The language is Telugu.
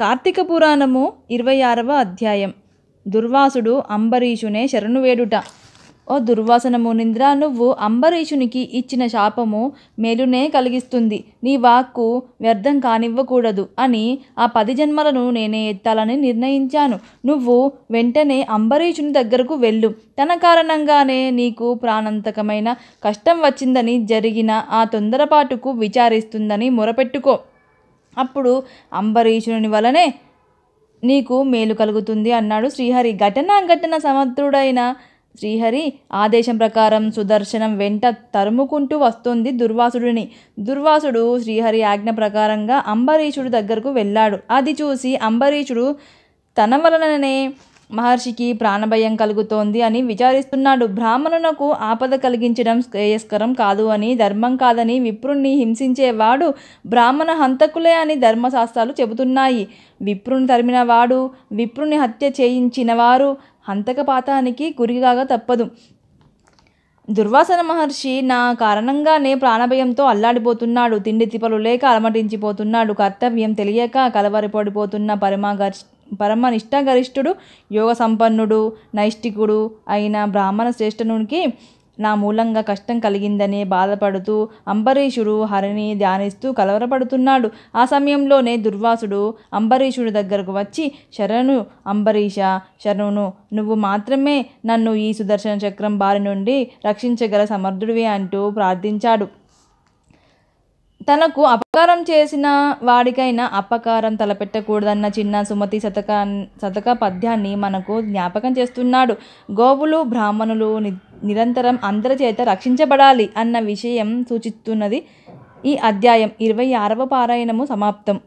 కార్తీక పురాణము ఇరవై ఆరవ అధ్యాయం దుర్వాసుడు అంబరీషునే శరణు వేడుట ఓ దుర్వాసనము నింద్ర నువ్వు అంబరీషునికి ఇచ్చిన శాపము మేలునే కలిగిస్తుంది నీ వాక్కు వ్యర్థం కానివ్వకూడదు అని ఆ పది జన్మలను నేనే ఎత్తాలని నిర్ణయించాను నువ్వు వెంటనే అంబరీషుని దగ్గరకు వెళ్ళు తన కారణంగానే నీకు ప్రాణాంతకమైన కష్టం వచ్చిందని జరిగిన ఆ తొందరపాటుకు విచారిస్తుందని మొరపెట్టుకో అప్పుడు అంబరీషుని వలనే నీకు మేలు కలుగుతుంది అన్నాడు శ్రీహరి ఘటన ఘటన సమర్థుడైన శ్రీహరి ఆదేశం ప్రకారం సుదర్శనం వెంట తరుముకుంటూ వస్తుంది దుర్వాసుడిని దుర్వాసుడు శ్రీహరి ఆజ్ఞ ప్రకారంగా అంబరీషుడు దగ్గరకు వెళ్ళాడు అది చూసి అంబరీషుడు తన వలననే మహర్షికి ప్రాణభయం కలుగుతోంది అని విచారిస్తున్నాడు బ్రాహ్మణునకు ఆపద కలిగించడం శ్రేయస్కరం కాదు అని ధర్మం కాదని విప్రుణ్ణి హింసించేవాడు బ్రాహ్మణ హంతకులే అని ధర్మశాస్త్రాలు చెబుతున్నాయి విప్రుని తరిమినవాడు విప్రుని హత్య చేయించిన వారు హంతకపాతానికి గురిగాగా తప్పదు దుర్వాసన మహర్షి నా కారణంగానే ప్రాణభయంతో అల్లాడిపోతున్నాడు తిండి తిపలు లేక అలమటించిపోతున్నాడు కర్తవ్యం తెలియక కలవరిపడిపోతున్న పరమాఘర్షి పరమ నిష్టాగరిష్ఠుడు యోగ సంపన్నుడు నైష్టికుడు అయిన బ్రాహ్మణ శ్రేష్ఠునికి నా మూలంగా కష్టం కలిగిందని బాధపడుతూ అంబరీషుడు హరిని ధ్యానిస్తూ కలవరపడుతున్నాడు ఆ సమయంలోనే దుర్వాసుడు అంబరీషుడి దగ్గరకు వచ్చి శరణు అంబరీష శరణును నువ్వు మాత్రమే నన్ను ఈ సుదర్శన చక్రం బారి నుండి రక్షించగల సమర్థుడివి అంటూ ప్రార్థించాడు తనకు అపకారం చేసిన వాడికైనా అపకారం తలపెట్టకూడదన్న చిన్న సుమతి శతక శతక పద్యాన్ని మనకు జ్ఞాపకం చేస్తున్నాడు గోవులు బ్రాహ్మణులు నిరంతరం అందరి చేత రక్షించబడాలి అన్న విషయం సూచిస్తున్నది ఈ అధ్యాయం ఇరవై ఆరవ పారాయణము సమాప్తం